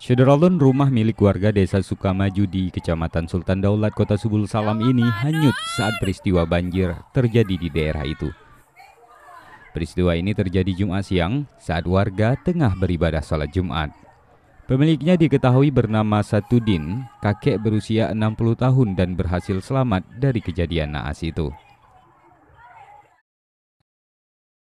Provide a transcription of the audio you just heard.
Syederalun rumah milik warga desa Sukamaju di kecamatan Sultan Daulat kota Subul Salam ini hanyut saat peristiwa banjir terjadi di daerah itu. Peristiwa ini terjadi Jumat siang saat warga tengah beribadah sholat Jumat. Pemiliknya diketahui bernama Satudin, kakek berusia 60 tahun dan berhasil selamat dari kejadian naas itu.